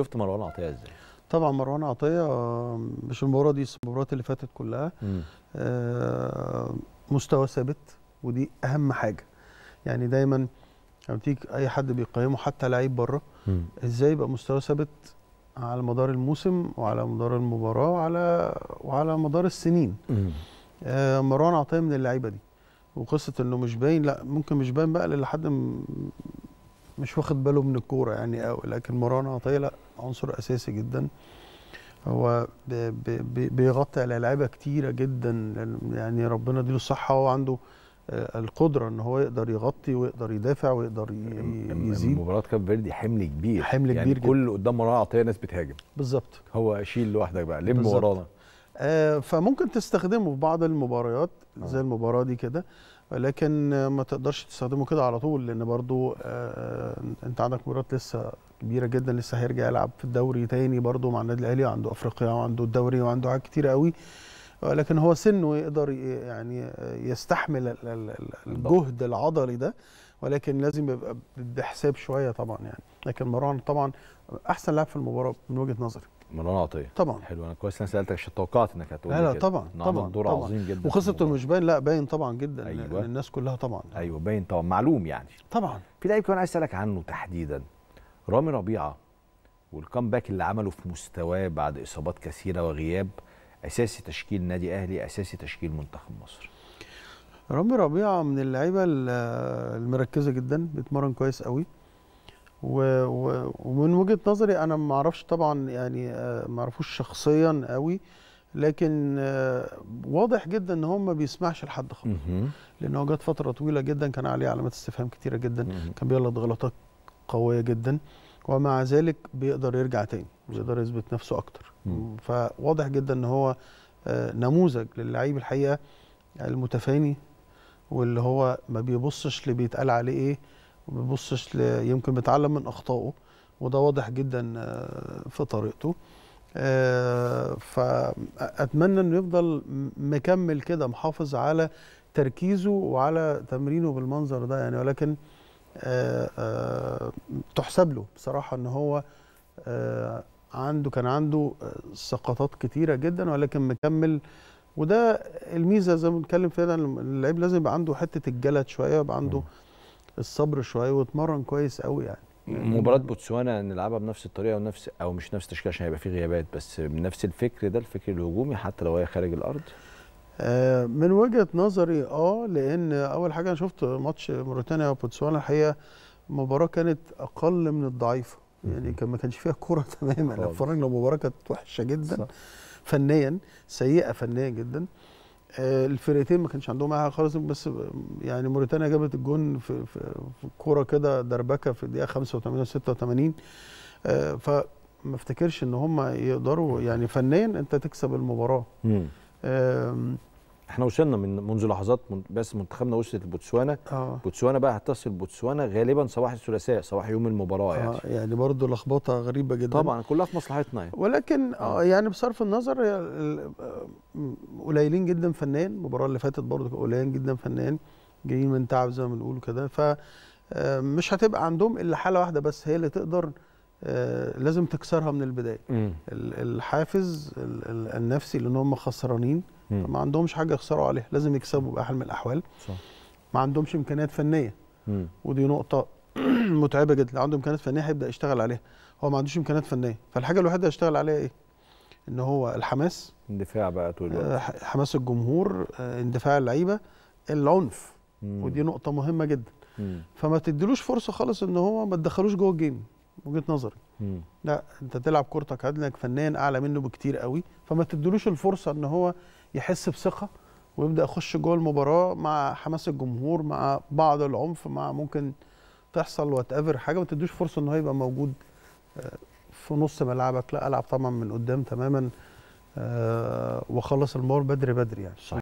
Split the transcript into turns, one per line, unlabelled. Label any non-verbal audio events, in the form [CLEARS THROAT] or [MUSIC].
شفت مروان عطيه ازاي؟
طبعا مروان عطيه مش المباراه دي المباريات اللي فاتت كلها آه، مستوى ثابت ودي اهم حاجه يعني دايما لما تيجي اي حد بيقيمه حتى لعيب بره ازاي يبقى مستوى ثابت على مدار الموسم وعلى مدار المباراه وعلى وعلى مدار السنين آه مروان عطيه من اللعيبه دي وقصه انه مش باين لا ممكن مش باين بقى لحد مش واخد باله من الكوره يعني قوي لكن مروان عطيه لا عنصر اساسي جدا هو بيغطي على لعيبه كتيره جدا يعني ربنا يديله الصحه وهو عنده آه، القدره ان هو يقدر يغطي ويقدر يدافع ويقدر يزيد مباراه كاب فيردي حمل كبير حمل يعني كبير كل قدام مراعاه عطيه ناس بتهاجم بالظبط هو شيل لوحدك بقى لم ورانا آه، فممكن تستخدمه في بعض المباريات آه. زي المباراه دي كده ولكن ما تقدرش تستخدمه كده على طول لان برضو آه، انت عندك مباريات لسه كبيره جدا لسه هيرجع يلعب في الدوري تاني برضو مع النادي الاهلي وعنده افريقيا وعنده الدوري وعنده حاجات كتير قوي ولكن هو سنه يقدر يعني يستحمل الجهد العضلي ده ولكن لازم يبقى بحساب شويه طبعا يعني لكن مروان طبعا احسن لاعب في المباراه من وجهه نظري
مروان عطيه طبعا حلو انا كويس انا سالتك عشان توقعت انك هتقول لا لا طبعا نعم، طبعا دور طبعا عظيم جدا وقصه المشبان لا باين طبعا جدا أيوة. للناس كلها طبعا ايوه باين طبعا معلوم يعني طبعا في لعيب كمان عايز اسالك عنه تحديدا رامي ربيعه باك اللي عمله في مستواه بعد اصابات كثيره وغياب اساسي تشكيل نادي اهلي اساسي تشكيل منتخب مصر
رامي ربيعه من اللعيبه المركزه جدا بيتمرن كويس قوي ومن وجهه نظري انا ما اعرفش طبعا يعني آه، ما اعرفوش شخصيا قوي لكن آه، واضح جدا ان هو ما بيسمعش لحد خالص لان هو جت فتره طويله جدا كان عليه علامات استفهام كتيره جدا كان بيغلط غلطات قويه جدا ومع ذلك بيقدر يرجع تاني بيقدر يثبت نفسه اكتر فواضح جدا ان هو آه، نموذج للعيب الحقيقه المتفاني واللي هو ما بيبصش اللي بيتقال عليه ايه ما بيبصش يمكن بيتعلم من اخطائه وده واضح جدا آه، في طريقته آه، فاتمنى انه يفضل مكمل كده محافظ على تركيزه وعلى تمرينه بالمنظر ده يعني ولكن آه، تحسب له بصراحه ان هو عنده كان عنده سقطات كتيره جدا ولكن مكمل وده الميزه زي ما بنتكلم فيها اللعيب لازم يبقى عنده حته الجلد شويه يبقى عنده م. الصبر شويه واتمرن كويس قوي يعني.
يعني مباراة بوتسوانا نلعبها بنفس الطريقة ونفس أو مش نفس التشكيلة عشان هيبقى في غيابات بس بنفس الفكر ده الفكر الهجومي حتى لو هي خارج الأرض آه، من وجهة نظري اه لأن أول حاجة أنا شفت ماتش
موريتانيا وبوتسوانا الحقيقة مباراة كانت أقل من الضعيفة يعني كان ما كانش فيها كورة [LAUGHS] تماما اتفرجنا المباراة كانت وحشة جدا صح. فنيا سيئة فنيا جدا الفرقتين ما كانش عندهم اي حاجه خالص بس يعني موريتانيا جابت الجون في في, في كوره كده دربكه في الدقيقه 85 و 86 فما افتكرش ان هم
يقدروا يعني فنيا انت تكسب المباراه احنا وصلنا من منذ لحظات من بس منتخبنا وصلت لبوتسوانا آه. بوتسوانا بقى هتصل بوتسوانا غالبا صباح الثلاثاء صباح يوم المباراه يعني آه يعني برضه لخبطه غريبه جدا طبعا كلها في مصلحتنا يعني
ولكن آه. آه. يعني بصرف النظر آه، قليلين جدا فنان المباراه اللي فاتت برضه قليلين جدا فنان جايين من تعب زي ما بنقول كده ف آه، مش هتبقى عندهم الا حاله واحده بس هي اللي تقدر لازم تكسرها من البدايه الحافز النفسي لان هم خسرانين ما عندهمش حاجه يخسروا عليها لازم يكسبوا باحلى من الاحوال صح. ما عندهمش امكانيات فنيه مم. ودي نقطه [CLEARS THROAT] متعبه جدا لو عنده امكانيات فنيه هيبدا يشتغل عليها هو ما عندوش امكانيات فنيه فالحاجه الوحيده اللي هيشتغل عليها ايه ان هو الحماس اندفاع بقى طول الوقت آه، حماس الجمهور آه، اندفاع اللعيبه العنف مم. ودي نقطه مهمه جدا مم. فما تديلوش فرصه خالص ان هو ما تدخلوش جوه الجيم وجهه نظري مم. لا انت تلعب كورتك لانك فنان اعلى منه بكتير قوي فما تدلوش الفرصه ان هو يحس بثقه ويبدا يخش جوه المباراه مع حماس الجمهور مع بعض العنف مع ممكن تحصل وات ايفر حاجه ما تدوش فرصه ان هو يبقى موجود آه، في نص ملعبك لا العب طبعا من قدام تماما آه، وخلص المباراه بدري بدري يعني صحيح.